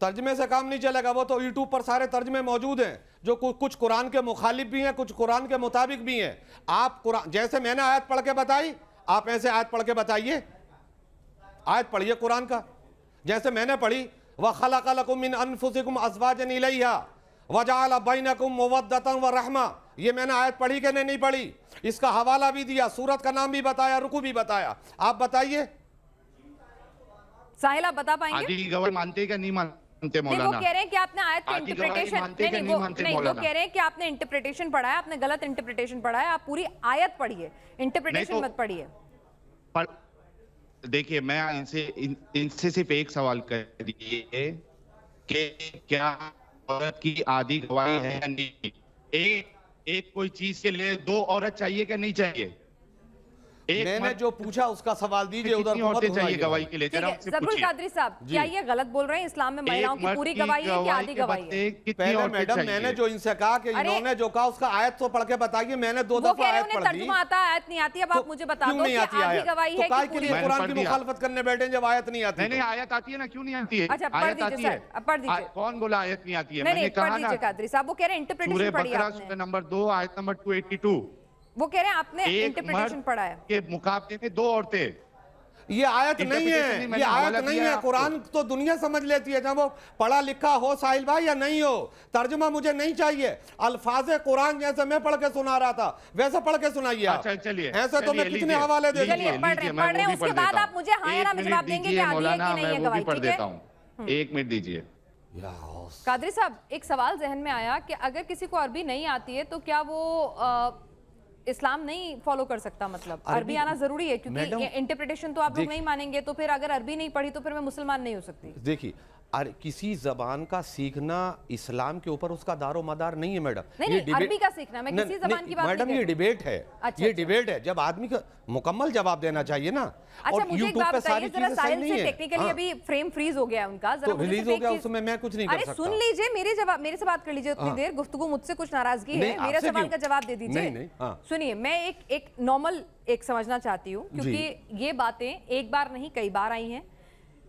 तर्जमे से काम नहीं चलेगा वो तो यूट्यूब पर सारे तर्जमे मौजूद हैं जो कुछ कुरान के मुखालिफ भी हैं कुछ कुरान के मुताबिक भी हैं आप कुरान जैसे मैंने आयत पढ़ के बताई आप ऐसे आयत पढ़ के बताइए आयत पढ़िए कुरान का जैसे मैंने पढ़ी व खला कलकुमिन असवाज नीलिया वजाल व रहमा ये मैंने आयत पढ़ी कि नहीं पढ़ी इसका हवाला भी दिया सूरत का नाम भी बताया रुकू भी बताया आप बताइए साहिल आप बता पाएंगे गवर्नमेंट मानते क्या नहीं मानते इंटरप्रिटेशन तो तो आपने गलत इंटरप्रिटेशन आप पूरी आयत पढ़िए इंटरप्रिटेशन तो- मत पढ़िए देखिए मैं इनसे इनसे सिर्फ एक सवाल करिए कि क्या औरत की आधी गवाही है या नहीं एक एक कोई चीज के लिए दो औरत चाहिए क्या नहीं चाहिए मैंने जो पूछा उसका सवाल दीजिए उधर औरतें चाहिए गवाही के लिए जबरुल कादरी साहब क्या ये गलत बोल रहे हैं इस्लाम में महिलाओं की पूरी गवाही है या आधी गवाही है पहले मैडम मैंने जो इनसे कहा कि इन्होंने जो कहा उसका आयत तो पढ़ के बताइए मैंने दो दफा आयत पढ़ दी आता आयत नहीं आती अब तो आप मुझे बता दो कि आधी गवाही तो है के लिए कुरान की मुखालफत करने बैठे जब आयत नहीं आती नहीं तो। आयत आती है ना क्यों नहीं आती है अच्छा पढ़ दीजिए सर पढ़ दीजिए कौन बोला आयत नहीं आती है मैंने कहा ना कादरी साहब वो कह रहे हैं इंटरप्रिटेशन पढ़िए आपने नंबर 2 आयत नंबर 282 वो कह रहे हैं आपने इंटरप्रिटेशन पढ़ा है के मुकाबले में दो औरतें ये आयत नहीं है ये आयत नहीं है कुरान तो दुनिया समझ लेती है जब वो पढ़ा लिखा हो साहिल भाई या नहीं हो तर्जुमा मुझे नहीं चाहिए अल्फाज कुरान जैसे मैं पढ़ के सुना रहा था वैसे पढ़ के सुनाइए अच्छा, ऐसे तो मैं कितने हवाले दे चलिए पढ़ हाँ दीजिए हाँ हम्म। कादरी साहब एक सवाल जहन में आया कि अगर किसी को अरबी नहीं आती है तो क्या वो इस्लाम नहीं फॉलो कर सकता मतलब अरबी आना जरूरी है क्योंकि इंटरप्रिटेशन तो आप लोग नहीं मानेंगे तो फिर अगर अरबी नहीं पढ़ी तो फिर मैं मुसलमान नहीं हो सकती देखिए किसी जबान का सीखना इस्लाम के ऊपर उसका दारो मदार नहीं है मैडम नहीं, ये डिबेट का सीखना मैं किसी जबान की बात मैडम ये डिबेट है अच्छा, ये डिबेट अच्छा। है जब आदमी का मुकम्मल जवाब देना चाहिए ना अच्छा, और यूट्यूब पे सारी चीजें सही नहीं है टेक्निकली हाँ। अभी फ्रेम फ्रीज हो गया उनका तो रिलीज हो गया उसमें मैं कुछ नहीं कर सकता सुन लीजिए मेरे जवाब मेरे से बात कर लीजिए उतनी हाँ। देर गुफ्तगु मुझसे कुछ नाराजगी है मेरा सवाल का जवाब दे दीजिए हाँ। सुनिए मैं एक एक नॉर्मल एक समझना चाहती हूँ क्योंकि ये बातें एक बार नहीं कई बार आई हैं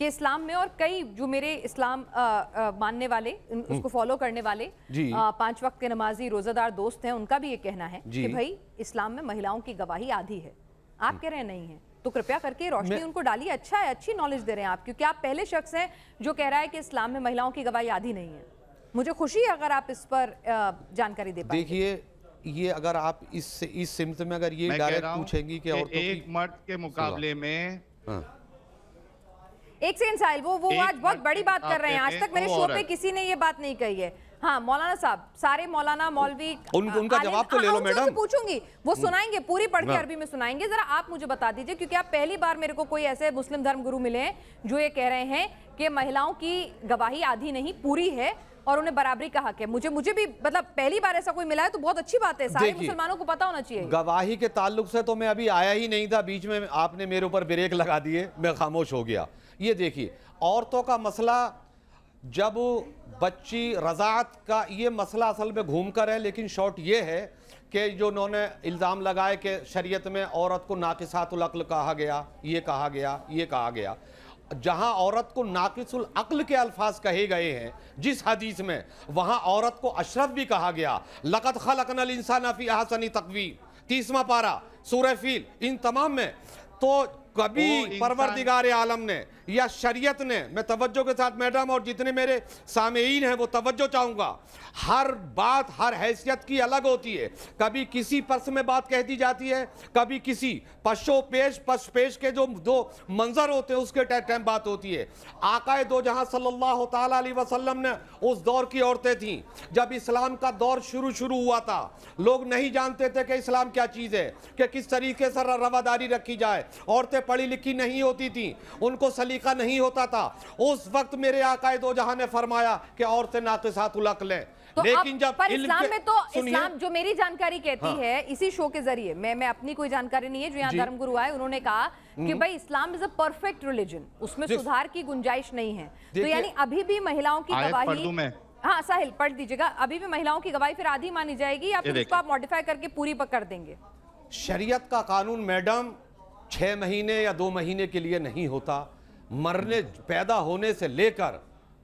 कि इस्लाम में और कई जो मेरे इस्लाम आ, आ, मानने वाले हम्म। उसको फॉलो करने वाले आ, पांच वक्त के नमाजी रोजादार दोस्त हैं उनका भी ये कहना है कि भाई इस्लाम में महिलाओं की गवाही आधी है आप हम्म। कह रहे हैं नहीं है तो कृपया करके रोशनी उनको डालिए अच्छा है अच्छी नॉलेज दे रहे हैं आप क्योंकि आप पहले शख्स हैं जो कह रहा है कि इस्लाम में महिलाओं की गवाही आधी नहीं है मुझे खुशी है अगर आप इस पर जानकारी दे देखिए ये अगर आप इस इस सिमत में अगर ये डायरेक्ट पूछेंगी कि औरतों एक मर्द के मुकाबले में हाँ। एक सेकंड साहिल वो वो आज बहुत बड़ी बात कर रहे हैं आज तक मेरे शो पे किसी ने ये बात नहीं कही है हाँ मौलाना साहब सारे मौलाना मौलवी उन, उनका जवाब तो ले लो हाँ, मैडम पूछूंगी वो सुनाएंगे पूरी पढ़ के अरबी में सुनाएंगे जरा आप मुझे बता दीजिए क्योंकि आप पहली बार मेरे को कोई ऐसे मुस्लिम धर्म गुरु मिले हैं जो ये कह रहे हैं कि महिलाओं की गवाही आधी नहीं पूरी है और उन्हें बराबरी का हक है मुझे मुझे भी मतलब पहली बार ऐसा कोई मिला है तो बहुत अच्छी बात है सारे मुसलमानों को पता होना चाहिए गवाही के ताल्लुक से तो मैं अभी आया ही नहीं था बीच में आपने मेरे ऊपर ब्रेक लगा दिए मैं खामोश हो गया ये देखिए औरतों का मसला जब बच्ची रजात का ये मसला असल में घूम कर है लेकिन शॉर्ट ये है कि जो उन्होंने इल्ज़ाम लगाए कि शरीयत में औरत को नाकिसातुल अक्ल कहा गया ये कहा गया ये कहा गया जहां औरत को नाकिसुल अक्ल के अल्फाज कहे गए हैं जिस हदीस में वहां औरत को अशरफ भी कहा गया लकत खलकनल इंसान अफ़ी हसनी तकवी तीसवा पारा सूर फील इन तमाम में तो कभी परवरदिगार आलम ने या शरीयत ने मैं तवज्जो के साथ मैडम और जितने मेरे सामयीन हैं वो तवज्जो चाहूँगा हर बात हर हैसियत की अलग होती है कभी किसी पर्स में बात कह दी जाती है कभी किसी पशो पेश पश पेश के जो दो मंजर होते हैं उसके टाइम बात होती है आकाए दो जहाँ सल्लल्लाहु अलैहि वसल्लम ने उस दौर की औरतें थीं जब इस्लाम का दौर शुरू शुरू हुआ था लोग नहीं जानते थे कि इस्लाम क्या चीज़ है कि किस तरीके से रवादारी रखी जाए औरतें में पढ़ी लिखी नहीं होती थी उनको सलीका नहीं होता था उस वक्त मेरे आकाए दो जहां ने फरमाया कि औरतें साथ उलक लें तो लेकिन जब पर इस्लाम में तो इस्लाम जो मेरी जानकारी कहती हाँ। है इसी शो के जरिए मैं मैं अपनी कोई जानकारी नहीं है जो यहाँ धर्म गुरु आए उन्होंने कहा कि हम्म। भाई Islam is a perfect religion उसमें सुधार की गुंजाइश नहीं है तो यानी अभी भी महिलाओं की गवाही हाँ साहिल पढ़ दीजिएगा अभी भी महिलाओं की गवाही फिर आधी मानी जाएगी या फिर उसको आप मॉडिफाई करके पूरी पकड़ देंगे शरीयत का कानून मैडम छः महीने या दो महीने के लिए नहीं होता मरने पैदा होने से लेकर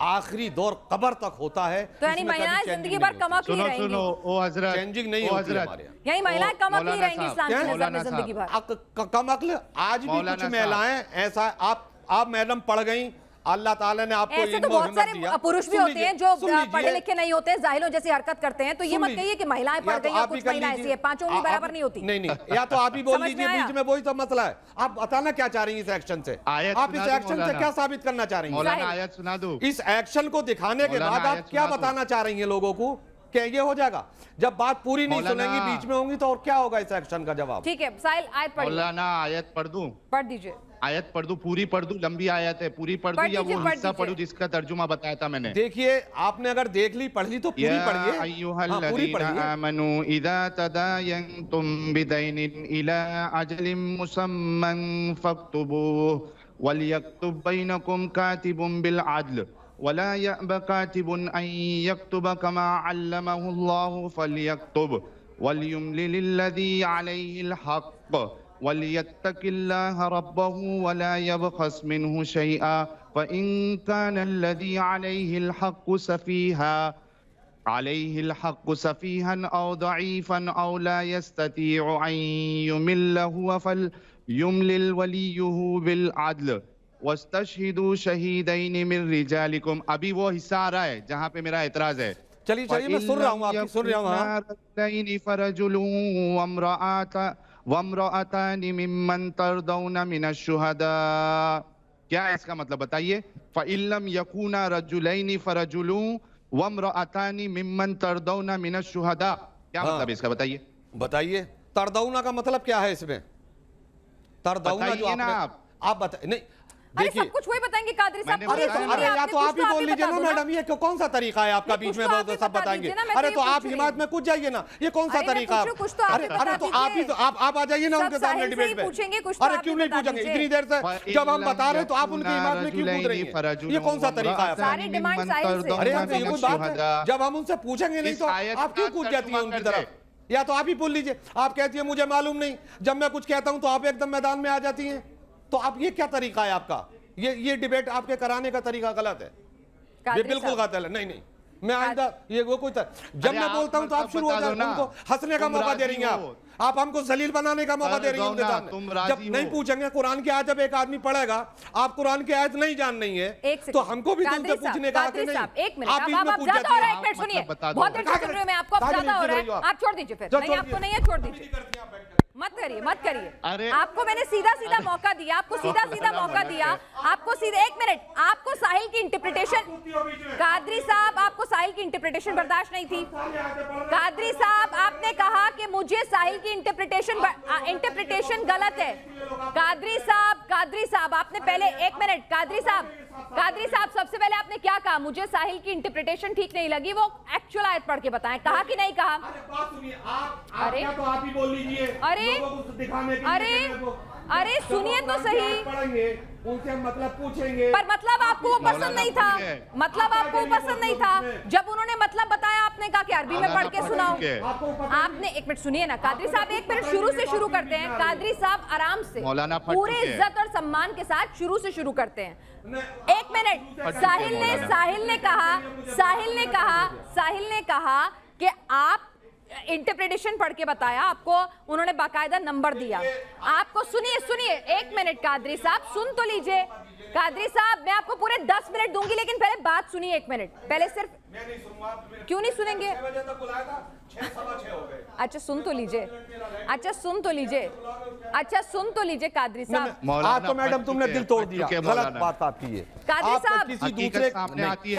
आखिरी दौर कबर तक होता है तो यानी महिलाएं जिंदगी भर कमा के रहेंगी सुनो ओ हजरत चेंजिंग नहीं होती हमारे यानी महिलाएं कमा के रहेंगी इस्लाम की नजर में जिंदगी भर कमक आज भी कुछ महिलाएं ऐसा आप आप मैडम पढ़ गई अल्लाह ताला ने आपको ऐसे तो बहुत सारे पुरुष भी होते हैं जो पढ़े लिखे नहीं होते हैं जाहिलों जैसी हरकत करते हैं तो ये मत कहिए कि महिलाएं पढ़ गई तो कुछ महिलाएं ऐसी है पांचों उंगली बराबर नहीं होती नहीं नहीं या तो आप ही बोल लीजिए बीच में वही तो मसला है आप बताना क्या चाह रही हैं इस एक्शन से आप इस एक्शन से क्या साबित करना चाह रही हैं आयत सुना दो इस एक्शन को दिखाने के बाद आप क्या बताना चाह रही है लोगों को क्या ये हो जाएगा जब बात पूरी नहीं सुनेंगी बीच में होंगी तो और क्या होगा इस एक्शन का जवाब ठीक है साहिल आयत पढ़ मौलाना आयत पढ़ दूं पढ़ दीजिए आयत पढ़ दू पूरी पढ़ दू लंबी आयत है पूरी पढ़ दू या वो हिस्सा पढ़ दू जिसका तर्जुमा बताया था मैंने देखिए आपने अगर देख ली पढ़ ली तो पूरी पढ़िए وليتق الله ربه ولا يبخس منه شيئا فإن كان الذي عليه الحق سفيها عليه الحق سفيها أو ضعيفا أو لا يستطيع أن يمل هو فليملل وليه بالعدل वस्तशहिदु शहीदैन मिन रिजालिकुम अभी वो हिस्सा आ रहा है जहाँ पे मेरा एतराज है चलिए चलिए मैं सुन रहा हूँ आपकी सुन रहा हूँ وامرأتان ممن ترضون من الشهداء کیا ہے اس کا مطلب بتائیے فَإِن يَكُونَ رَجُلَيْنِ فَرَجُلُونَ وَامْرَأَتَانِ مِمَّنْ تَرْدَوْنَ مِنَ الشُّهَدَى کیا مطلب اس کا بتائیے بتائیے تردونہ کا مطلب کیا ہے اس میں تردونہ جو آپ نے بتائیے نا آپ آپ بتائیے نہیں अरे सब कुछ वही बताएंगे कादरी साहब अरे तो अरे या तो आप ही तो बोल लीजिए ना मैडम ये कौन सा तरीका है आपका बीच में तो बहुत सब बताएंगे अरे तो, तो आप हिमायत में कुछ जाइए ना ये कौन सा तरीका अरे तो आप ही आप आप आ जाइए ना उनके सामने डिबेट में अरे क्यों नहीं पूछेंगे इतनी देर से जब हम बता रहे तो आप उनके हिमायत में क्यों कूद रही है ये कौन सा तरीका है अरे हाँ, जब हम उनसे पूछेंगे नहीं तो आप क्यों कूद जाती है उनकी तरफ या तो आप ही बोल लीजिए आप कहती है मुझे मालूम नहीं जब मैं कुछ कहता हूँ तो आप एकदम मैदान में आ जाती हैं तो आप ये क्या तरीका है आपका ये ये डिबेट आपके कराने का तरीका गलत है ये बिल्कुल गलत है नहीं नहीं मैं आंदा ये वो कोई जब मैं बोलता हूँ तो मतलब आप शुरू हो जाते हैं हंसने का मौका दे रही हैं आप आप हमको जलील बनाने का मौका दे रही हैं जब नहीं पूछेंगे कुरान की आयत जब एक आदमी पढ़ेगा आप कुरान की आयत नहीं जान नहीं है तो हमको भी तुमसे तो पूछने का एक मिनट आप मिनट सुनिए बहुत देर सुन मैं आपको ज्यादा हो रहा है मतलब आप छोड़ दीजिए फिर नहीं आपको नहीं है छोड़ दीजिए मत करिए मत करिए आपको मैंने सीधा सीधा मौका दिया आपको सीधा सीधा मौका दिया आपको सीधे एक मिनट आपको साहिल की इंटरप्रिटेशन कादरी साहब आपको साहिल की इंटरप्रिटेशन बर्दाश्त नहीं थी कादरी साहब आपने कहा कि मुझे साहिल की इंटरप्रिटेशन इंटरप्रिटेशन गलत है कादरी साहब कादरी साहब आपने पहले एक मिनट कादरी साहब कादरी साहब सबसे पहले आपने क्या कहा मुझे साहिल की इंटरप्रिटेशन ठीक नहीं लगी वो एक्चुअल आयत पढ़ के बताएं कहा कि नहीं कहा अरे अरे अरे अरे सुनिए तो सही उनसे मतलब पूछेंगे पर मतलब आपको वो मतलब पसंद नहीं था मतलब आपको पसंद नहीं था जब उन्होंने मतलब बताया आपने कहा कि अरबी में पढ़ के सुनाओ आपने एक मिनट सुनिए ना कादरी साहब एक मिनट शुरू से शुरू करते हैं कादरी साहब आराम से पूरे इज्जत और सम्मान के साथ शुरू से शुरू करते हैं एक मिनट साहिल ने साहिल ने कहा साहिल ने कहा साहिल ने कहा कि आप इंटरप्रिटेशन पढ़ के बताया आपको उन्होंने बाकायदा नंबर दिया आपको सुनिए सुनिए एक मिनट कादरी साहब सुन तो लीजिए कादरी साहब मैं आपको पूरे दस मिनट दूंगी लेकिन पहले बात सुनिए एक मिनट पहले सिर्फ क्यों नहीं सुनेंगे अच्छा, तो अच्छा सुन तो लीजिए अच्छा सुन तो लीजिए अच्छा सुन तो लीजिए कादरी साहब आज तो मैडम तुमने दिल तोड़ दिया गलत बात तो आती है कादरी साहब किसी दूसरे मैं आपकी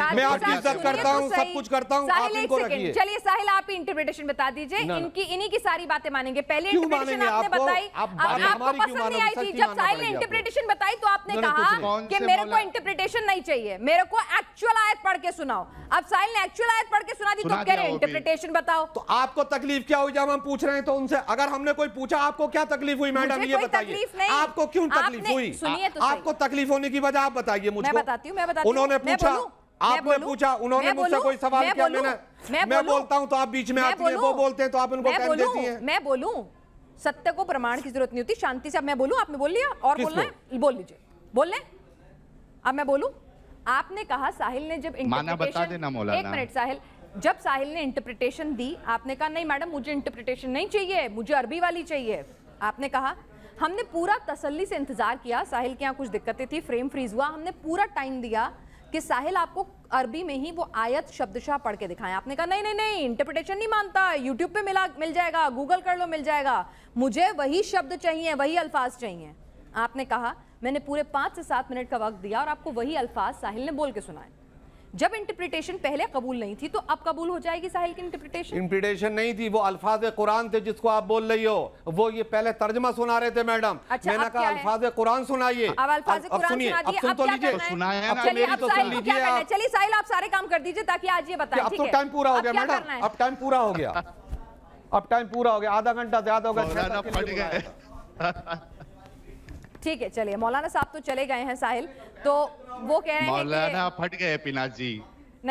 इज्जत करता तो हूँ सब कुछ करता हूँ साहिल एक सेकंड चलिए साहिल आप इंटरप्रिटेशन बता दीजिए इनकी इन्हीं की सारी बातें मानेंगे पहले इंटरप्रिटेशन आपने बताई आपको पसंद नहीं आई थी जब साहिल ने इंटरप्रिटेशन बताई तो आपने कहा कि मेरे को इंटरप्रिटेशन नहीं चाहिए मेरे को एक्चुअल आयत पढ़ के सुनाओ अब साहिल पायल ने एक्चुअल आयत पढ़ के सुना दी तो सुना तो कह रहे इंटरप्रिटेशन बताओ तो आपको तकलीफ क्या हुई जब हम पूछ रहे हैं तो उनसे अगर हमने कोई पूछा आपको क्या तकलीफ हुई मैडम ये बताइए आपको क्यों तकलीफ हुई सुनिए तो आपको तकलीफ होने की वजह आप बताइए मुझे बताती हूँ उन्होंने पूछा आपने पूछा उन्होंने मुझसे कोई सवाल किया मैंने मैं बोलता हूँ तो आप बीच में आती हैं वो बोलते हैं तो आप उनको कह देती हैं मैं बोलू सत्य को प्रमाण की जरूरत नहीं होती शांति से अब मैं बोलू आपने बोल लिया और बोलना है बोल लीजिए बोल लें अब मैं बोलू आपने कहा साहिल ने जब माना बता देना मौलाना एक मिनट साहिल जब साहिल ने इंटरप्रिटेशन दी आपने कहा नहीं मैडम मुझे इंटरप्रिटेशन नहीं चाहिए मुझे अरबी वाली चाहिए आपने कहा हमने पूरा तसल्ली से इंतज़ार किया साहिल के यहाँ कुछ दिक्कतें थी फ्रेम फ्रीज हुआ हमने पूरा टाइम दिया कि साहिल आपको अरबी में ही वो आयत शब्दशाह पढ़ के दिखाएं आपने कहा नहीं नहीं नहीं इंटरप्रिटेशन नहीं मानता यूट्यूब पे मिला मिल जाएगा गूगल कर लो मिल जाएगा मुझे वही शब्द चाहिए वही अल्फाज चाहिए आपने कहा मैंने पूरे पाँच से सात मिनट का वक्त दिया और आपको वही अल्फाज साहिल ने बोल के सुनाए जब इंटरप्रिटेशन पहले कबूल नहीं थी तो अब कबूल हो जाएगी साहिल की इंटरप्रिटेशन इंटरप्रिटेशन नहीं थी वो अल्फाज कुरान थे जिसको आप बोल रही हो वो ये पहले तर्जमा सुना रहे थे मैडम अच्छा, मैंने कहा अल्फाज कुरान सुनाइए अब अल्फाज चलिए साहिल आप सारे काम कर दीजिए ताकि आज ये बताए अब तो टाइम पूरा हो गया मैडम अब टाइम पूरा हो गया अब टाइम पूरा हो गया आधा घंटा ज्यादा हो गया ठीक है चलिए मौलाना साहब तो चले गए हैं साहिल तो वो कह रहे हैं मौलाना फट गए पिनाज जी